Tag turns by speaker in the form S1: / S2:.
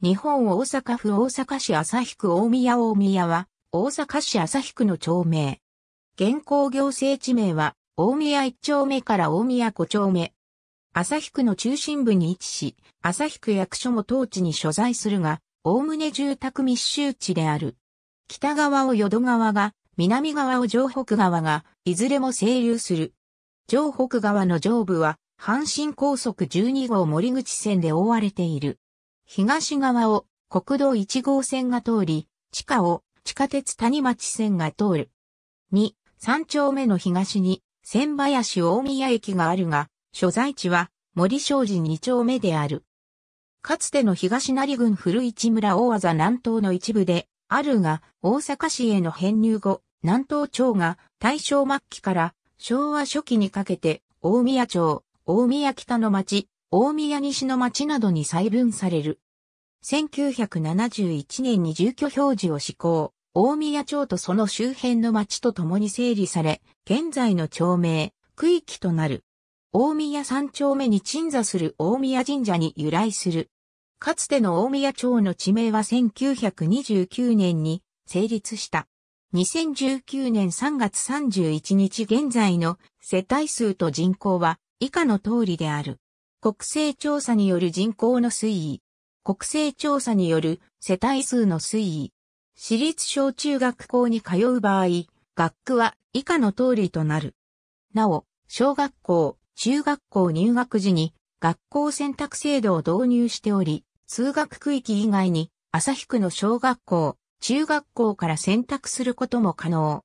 S1: 日本大阪府大阪市旭区大宮大宮は、大阪市旭区の町名。現行行政地名は、大宮1丁目から大宮5丁目。旭区の中心部に位置し、旭区役所も当地に所在するが、おおむね住宅密集地である。北側を淀川が、南側を城北川が、いずれも清流する。城北川の上部は、阪神高速12号森口線で覆われている。東側を国道1号線が通り、地下を地下鉄谷町線が通る。2、3丁目の東に、千林大宮駅があるが、所在地は森商事2丁目である。かつての東成郡古市村大技南東の一部で、あるが、大阪市への編入後、南東町が大正末期から昭和初期にかけて、大宮町、大宮北の町、大宮西の町などに細分される。1971年に住居表示を施行、大宮町とその周辺の町と共に整理され、現在の町名、区域となる。大宮三丁目に鎮座する大宮神社に由来する。かつての大宮町の地名は1929年に成立した。2019年3月31日現在の世帯数と人口は以下の通りである。国勢調査による人口の推移。国勢調査による世帯数の推移。私立小中学校に通う場合、学区は以下の通りとなる。なお、小学校、中学校入学時に学校選択制度を導入しており、通学区域以外に、旭区の小学校、中学校から選択することも可能。